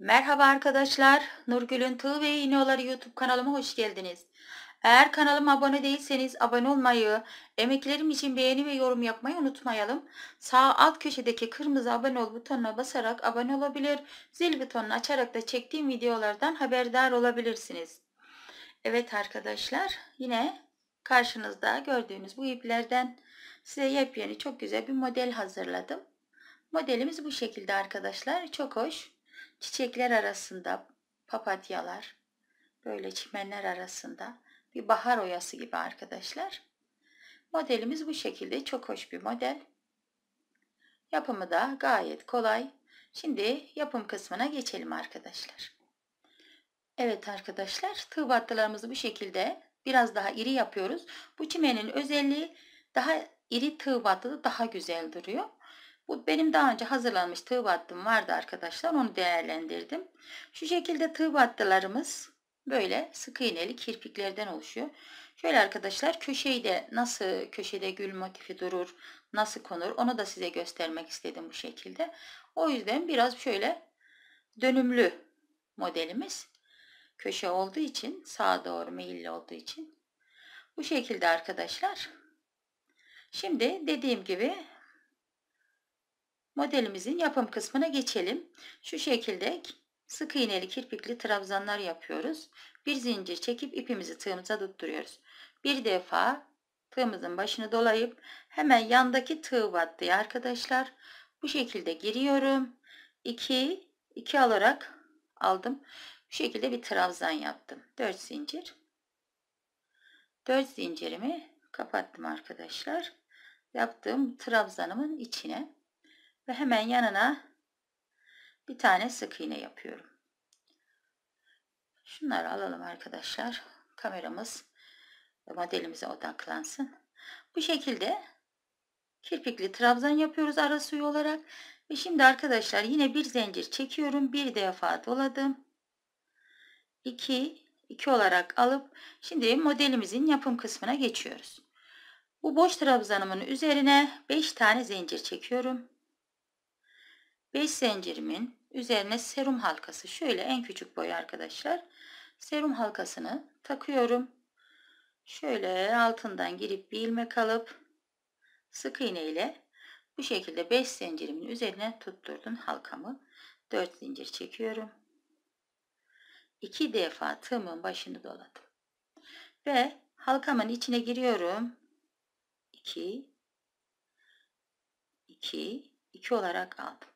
Merhaba arkadaşlar. Nurgül'ün Tığ ve İğneoları YouTube kanalıma hoş geldiniz. Eğer kanalıma abone değilseniz abone olmayı, emeklerim için beğeni ve yorum yapmayı unutmayalım. Sağ alt köşedeki kırmızı abone ol butonuna basarak abone olabilir, zil butonunu açarak da çektiğim videolardan haberdar olabilirsiniz. Evet arkadaşlar yine karşınızda gördüğünüz bu iplerden size yepyeni çok güzel bir model hazırladım. Modelimiz bu şekilde arkadaşlar. Çok hoş. Çiçekler arasında papatyalar, böyle çimenler arasında bir bahar oyası gibi arkadaşlar. Modelimiz bu şekilde çok hoş bir model. Yapımı da gayet kolay. Şimdi yapım kısmına geçelim arkadaşlar. Evet arkadaşlar tığ battılarımızı bu şekilde biraz daha iri yapıyoruz. Bu çimenin özelliği daha iri tığ battı daha güzel duruyor. Bu benim daha önce hazırlanmış tığ battım vardı arkadaşlar. Onu değerlendirdim. Şu şekilde tığ battılarımız böyle sık iğneli kirpiklerden oluşuyor. Şöyle arkadaşlar köşeyi de nasıl köşede gül motifi durur, nasıl konur onu da size göstermek istedim bu şekilde. O yüzden biraz şöyle dönümlü modelimiz köşe olduğu için sağa doğru meyilli olduğu için bu şekilde arkadaşlar. Şimdi dediğim gibi Modelimizin yapım kısmına geçelim. Şu şekilde sık iğneli kirpikli trabzanlar yapıyoruz. Bir zincir çekip ipimizi tığımıza tutturuyoruz. Bir defa tığımızın başını dolayıp hemen yandaki tığ battıya arkadaşlar bu şekilde giriyorum. 2 2 alarak aldım. Bu şekilde bir trabzan yaptım. 4 zincir. 4 zincirimi kapattım arkadaşlar. Yaptığım trabzanımın içine ve hemen yanına bir tane sık iğne yapıyorum. Şunları alalım arkadaşlar. Kameramız modelimize odaklansın. Bu şekilde kirpikli trabzan yapıyoruz ara suyu olarak. Ve şimdi arkadaşlar yine bir zincir çekiyorum. Bir defa doladım. 2 2 olarak alıp şimdi modelimizin yapım kısmına geçiyoruz. Bu boş trabzanımın üzerine 5 tane zincir çekiyorum. 5 zincirimin üzerine serum halkası şöyle en küçük boy arkadaşlar. Serum halkasını takıyorum. Şöyle altından girip bir ilmek alıp sık iğne ile bu şekilde 5 zincirimin üzerine tutturdum halkamı. 4 zincir çekiyorum. 2 defa tığımın başını doladım. Ve halkamın içine giriyorum. 2 2 2 olarak aldım.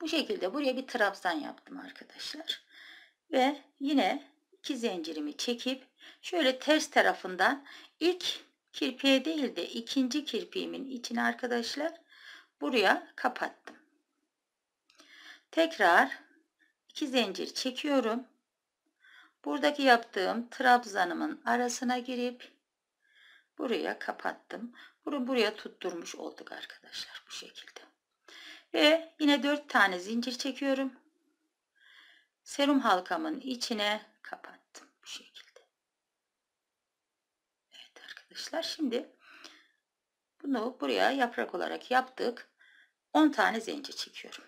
Bu şekilde buraya bir trabzan yaptım arkadaşlar. Ve yine iki zincirimi çekip şöyle ters tarafından ilk kirpiğe değil de ikinci kirpiğimin içine arkadaşlar buraya kapattım. Tekrar iki zincir çekiyorum. Buradaki yaptığım trabzanımın arasına girip buraya kapattım. Bunu buraya tutturmuş olduk arkadaşlar bu şekilde. Ve yine 4 tane zincir çekiyorum. Serum halkamın içine kapattım bu şekilde. Evet arkadaşlar şimdi bunu buraya yaprak olarak yaptık. 10 tane zincir çekiyorum.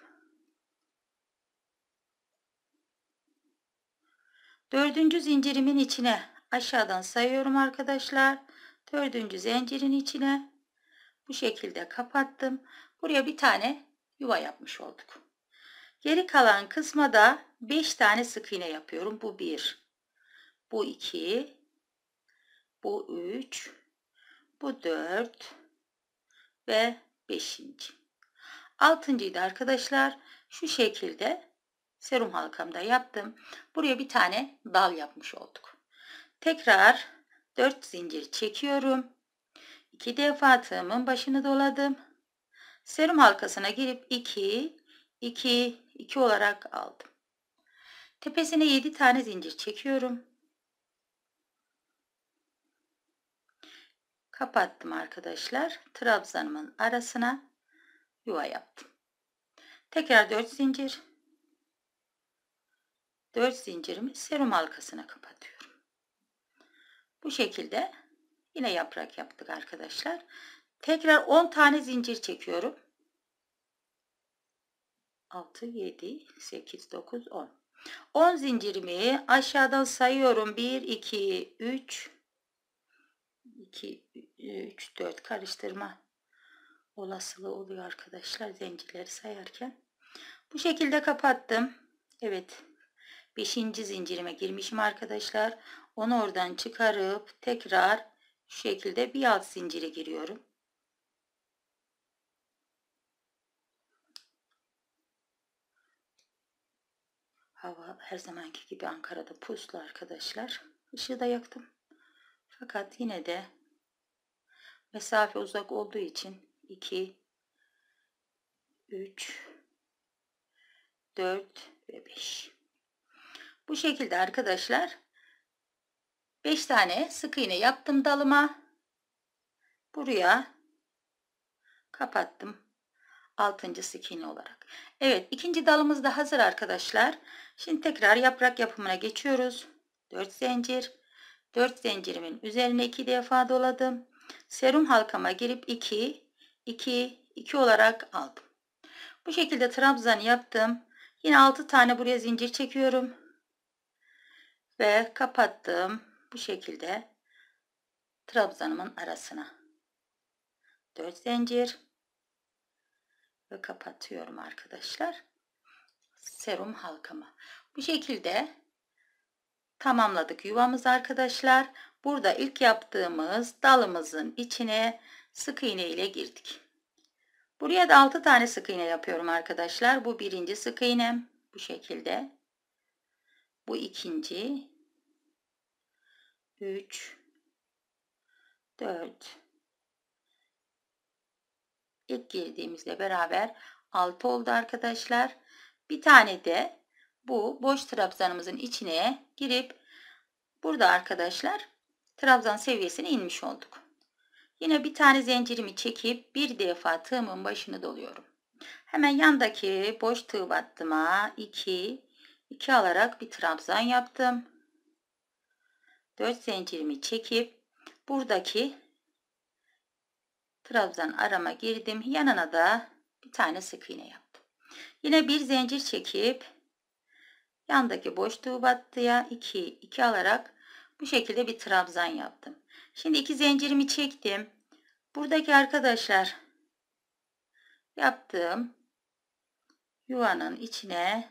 Dördüncü zincirimin içine aşağıdan sayıyorum arkadaşlar. Dördüncü zincirin içine bu şekilde kapattım. Buraya bir tane yuva yapmış olduk. Geri kalan kısma da 5 tane sık iğne yapıyorum. Bu 1, bu 2, bu 3, bu 4 ve 5. Altıncıydı arkadaşlar. Şu şekilde serum halkamda yaptım. Buraya bir tane dal yapmış olduk. Tekrar 4 zincir çekiyorum. 2 defa tığımın başını doladım. Serum halkasına girip 2, 2, 2 olarak aldım. Tepesine 7 tane zincir çekiyorum. Kapattım arkadaşlar. Trabzanımın arasına yuva yaptım. Tekrar 4 zincir. 4 zincirimi serum halkasına kapatıyorum. Bu şekilde yine yaprak yaptık arkadaşlar. Tekrar 10 tane zincir çekiyorum. 6, 7, 8, 9, 10. 10 zincirimi aşağıdan sayıyorum. 1, 2, 3, 2, 3, 4 karıştırma olasılığı oluyor arkadaşlar zincirleri sayarken. Bu şekilde kapattım. Evet. 5. zincirime girmişim arkadaşlar. Onu oradan çıkarıp tekrar şu şekilde bir alt zincire giriyorum. Hava her zamanki gibi Ankara'da puslu arkadaşlar. Işığı da yaktım. Fakat yine de mesafe uzak olduğu için 2, 3, 4 ve 5. Bu şekilde arkadaşlar 5 tane sık iğne yaptım dalıma. Buraya kapattım altıncısı ikinci olarak. Evet ikinci dalımız da hazır arkadaşlar. Şimdi tekrar yaprak yapımına geçiyoruz. 4 zincir. 4 zincirimin üzerine 2 defa doladım. Serum halkama girip 2, 2, 2 olarak aldım. Bu şekilde trabzan yaptım. Yine 6 tane buraya zincir çekiyorum. Ve kapattım. Bu şekilde trabzanımın arasına. 4 zincir ve kapatıyorum arkadaşlar. Serum halkama. Bu şekilde tamamladık yuvamız arkadaşlar. Burada ilk yaptığımız dalımızın içine sık iğne ile girdik. Buraya da 6 tane sık iğne yapıyorum arkadaşlar. Bu birinci sık iğnem bu şekilde. Bu ikinci. 3 4 ilk girdiğimizle beraber 6 oldu arkadaşlar. Bir tane de bu boş trabzanımızın içine girip burada arkadaşlar trabzan seviyesine inmiş olduk. Yine bir tane zincirimi çekip bir defa tığımın başını doluyorum. Hemen yandaki boş tığ battıma 2 2 alarak bir trabzan yaptım. 4 zincirimi çekip buradaki trabzan arama girdim. Yanına da bir tane sık iğne yaptım. Yine bir zincir çekip yandaki boşluğu battıya 2 2 alarak bu şekilde bir trabzan yaptım. Şimdi iki zincirimi çektim. Buradaki arkadaşlar yaptığım yuvanın içine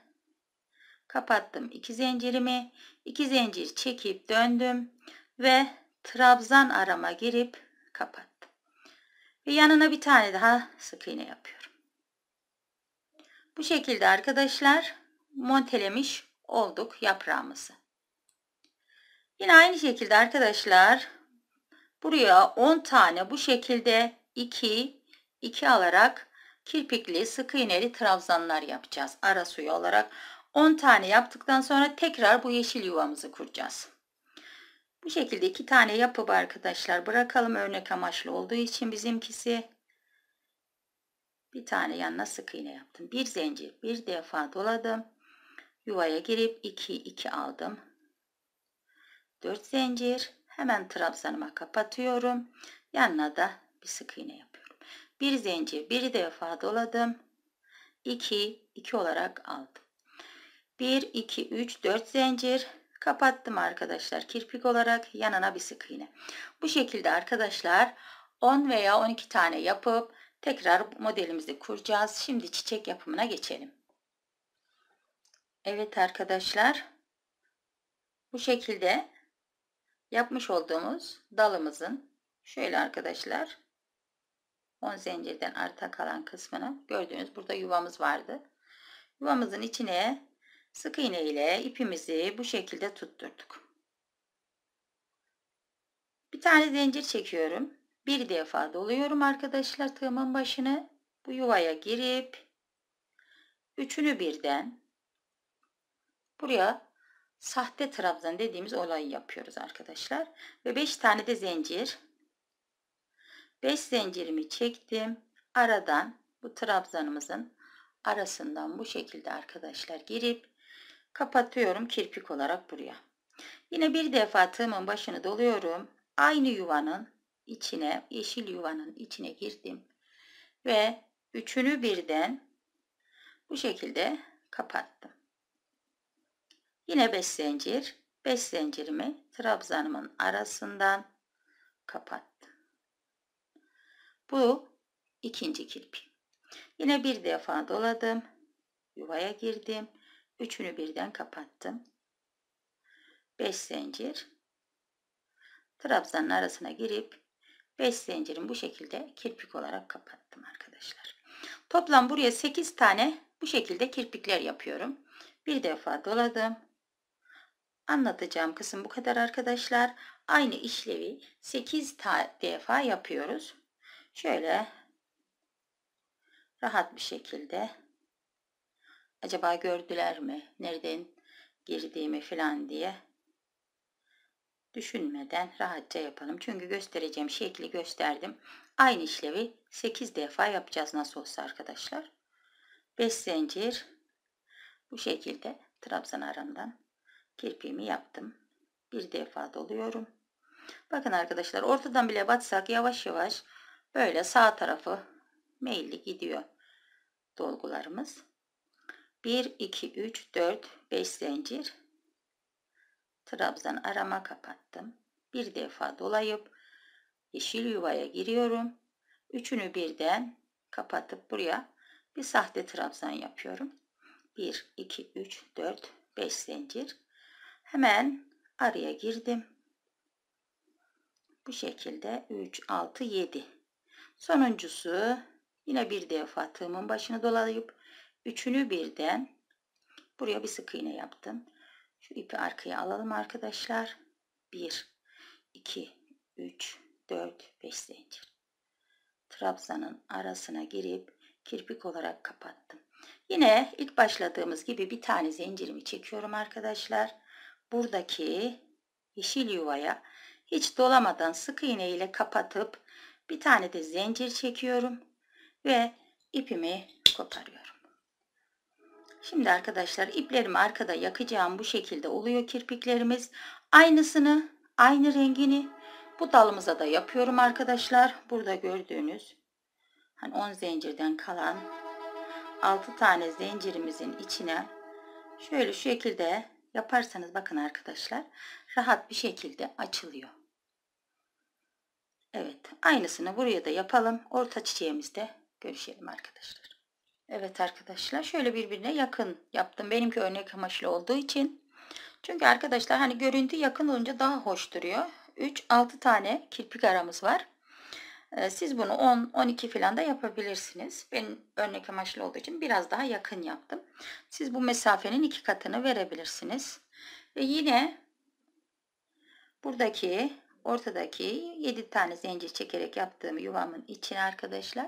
kapattım iki zincirimi. iki zincir çekip döndüm ve trabzan arama girip kapattım. Ve yanına bir tane daha sık iğne yapıyorum. Bu şekilde arkadaşlar montelemiş olduk yaprağımızı. Yine aynı şekilde arkadaşlar buraya 10 tane bu şekilde 2 2 alarak kirpikli sık iğneli trabzanlar yapacağız. Ara suyu olarak 10 tane yaptıktan sonra tekrar bu yeşil yuvamızı kuracağız. Bu şekilde iki tane yapıp arkadaşlar bırakalım örnek amaçlı olduğu için bizimkisi. Bir tane yanına sık iğne yaptım. Bir zincir bir defa doladım. Yuvaya girip 2 2 aldım. 4 zincir hemen trabzanıma kapatıyorum. Yanına da bir sık iğne yapıyorum. Bir zincir bir defa doladım. 2 2 olarak aldım. 1 2 3 4 zincir kapattım arkadaşlar kirpik olarak yanına bir sık iğne. Bu şekilde arkadaşlar 10 veya 12 tane yapıp tekrar modelimizi kuracağız. Şimdi çiçek yapımına geçelim. Evet arkadaşlar bu şekilde yapmış olduğumuz dalımızın şöyle arkadaşlar 10 zincirden arta kalan kısmını gördüğünüz burada yuvamız vardı. Yuvamızın içine Sık iğne ile ipimizi bu şekilde tutturduk. Bir tane zincir çekiyorum. Bir defa doluyorum arkadaşlar tığımın başını. Bu yuvaya girip üçünü birden buraya sahte trabzan dediğimiz olayı yapıyoruz arkadaşlar. Ve beş tane de zincir. beş zincirimi çektim. Aradan bu trabzanımızın arasından bu şekilde arkadaşlar girip Kapatıyorum kirpik olarak buraya. Yine bir defa tığımın başını doluyorum. Aynı yuvanın içine, yeşil yuvanın içine girdim. Ve üçünü birden bu şekilde kapattım. Yine 5 zincir. 5 zincirimi trabzanımın arasından kapattım. Bu ikinci kirpi. Yine bir defa doladım. Yuvaya girdim. Üçünü birden kapattım. 5 zincir. Trabzanın arasına girip 5 zincirin bu şekilde kirpik olarak kapattım arkadaşlar. Toplam buraya 8 tane bu şekilde kirpikler yapıyorum. Bir defa doladım. Anlatacağım kısım bu kadar arkadaşlar. Aynı işlevi 8 defa yapıyoruz. Şöyle rahat bir şekilde acaba gördüler mi? Nereden girdiğimi falan diye düşünmeden rahatça yapalım. Çünkü göstereceğim şekli gösterdim. Aynı işlevi 8 defa yapacağız nasıl olsa arkadaşlar. 5 zincir bu şekilde trabzan aramdan kirpiğimi yaptım. Bir defa doluyorum. Bakın arkadaşlar ortadan bile batsak yavaş yavaş böyle sağ tarafı meyilli gidiyor dolgularımız. 1 2 3 4 5 zincir trabzan arama kapattım bir defa dolayıp yeşil yuvaya giriyorum üçünü birden kapatıp buraya bir sahte trabzan yapıyorum 1 2 3 4 5 zincir hemen araya girdim bu şekilde 3 6 7 sonuncusu yine bir defa tığımın başını dolayıp Üçünü birden buraya bir sık iğne yaptım. Şu ipi arkaya alalım arkadaşlar. 1, 2, 3, 4, 5 zincir. Trabzanın arasına girip kirpik olarak kapattım. Yine ilk başladığımız gibi bir tane zincirimi çekiyorum arkadaşlar. Buradaki yeşil yuvaya hiç dolamadan sık iğne ile kapatıp bir tane de zincir çekiyorum ve ipimi koparıyorum. Şimdi arkadaşlar iplerimi arkada yakacağım bu şekilde oluyor kirpiklerimiz. Aynısını, aynı rengini bu dalımıza da yapıyorum arkadaşlar. Burada gördüğünüz hani 10 zincirden kalan 6 tane zincirimizin içine şöyle şu şekilde yaparsanız bakın arkadaşlar rahat bir şekilde açılıyor. Evet aynısını buraya da yapalım. Orta çiçeğimizde görüşelim arkadaşlar. Evet arkadaşlar şöyle birbirine yakın yaptım. Benimki örnek amaçlı olduğu için. Çünkü arkadaşlar hani görüntü yakın olunca daha hoş duruyor. 3-6 tane kirpik aramız var. Ee, siz bunu 10-12 filan da yapabilirsiniz. Ben örnek amaçlı olduğu için biraz daha yakın yaptım. Siz bu mesafenin iki katını verebilirsiniz. Ve yine buradaki ortadaki 7 tane zincir çekerek yaptığım yuvamın içine arkadaşlar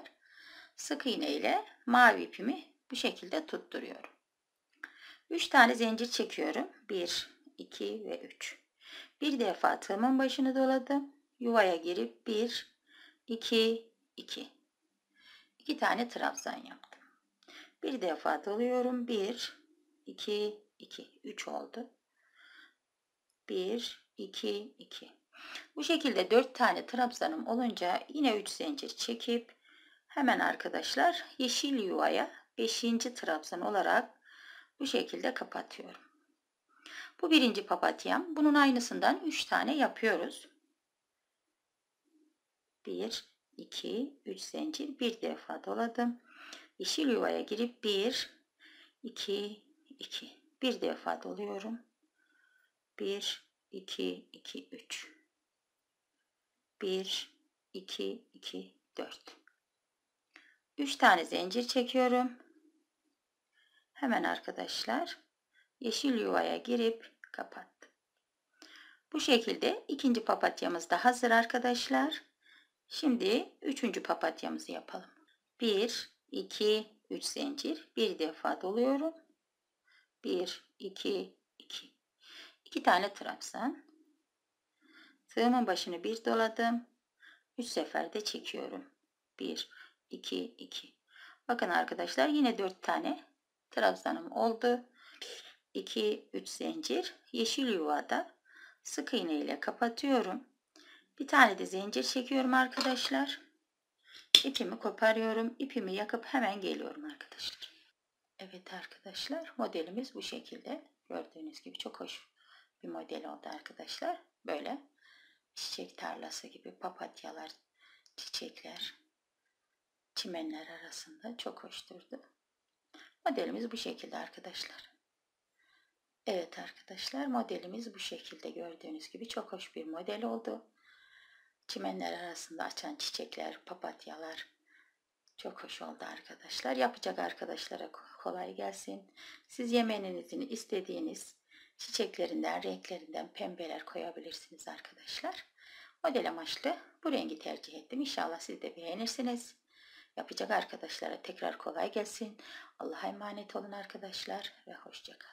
sık iğne ile mavi ipimi bu şekilde tutturuyorum. 3 tane zincir çekiyorum. 1, 2 ve 3. Bir defa tığımın başını doladım. Yuvaya girip 1, 2, 2. 2 tane trabzan yaptım. Bir defa doluyorum. 1, 2, 2. 3 oldu. 1, 2, 2. Bu şekilde 4 tane trabzanım olunca yine 3 zincir çekip Hemen arkadaşlar yeşil yuvaya 5. trabzan olarak bu şekilde kapatıyorum. Bu birinci papatyam. Bunun aynısından 3 tane yapıyoruz. 1, 2, 3 zincir. Bir defa doladım. Yeşil yuvaya girip 1, 2, 2. Bir defa doluyorum. 1, 2, 2, 3. 1, 2, 2, 4. 3 tane zincir çekiyorum. Hemen arkadaşlar yeşil yuvaya girip kapattım. Bu şekilde ikinci papatyamız da hazır arkadaşlar. Şimdi üçüncü papatyamızı yapalım. 1, 2, 3 zincir. Bir defa doluyorum. 1, 2, 2. 2 tane trabzan. Tığımın başını bir doladım. 3 de çekiyorum. 1, 2, 2. Bakın arkadaşlar yine 4 tane trabzanım oldu. 2, 3 zincir. Yeşil yuvada sık iğne ile kapatıyorum. Bir tane de zincir çekiyorum arkadaşlar. İpimi koparıyorum. İpimi yakıp hemen geliyorum arkadaşlar. Evet arkadaşlar modelimiz bu şekilde. Gördüğünüz gibi çok hoş bir model oldu arkadaşlar. Böyle çiçek tarlası gibi papatyalar, çiçekler, çimenler arasında çok hoş durdu. Modelimiz bu şekilde arkadaşlar. Evet arkadaşlar modelimiz bu şekilde gördüğünüz gibi çok hoş bir model oldu. Çimenler arasında açan çiçekler, papatyalar çok hoş oldu arkadaşlar. Yapacak arkadaşlara kolay gelsin. Siz yemeninizin istediğiniz çiçeklerinden, renklerinden pembeler koyabilirsiniz arkadaşlar. Model amaçlı bu rengi tercih ettim. İnşallah siz de beğenirsiniz yapacak arkadaşlara tekrar kolay gelsin. Allah'a emanet olun arkadaşlar ve hoşçakalın.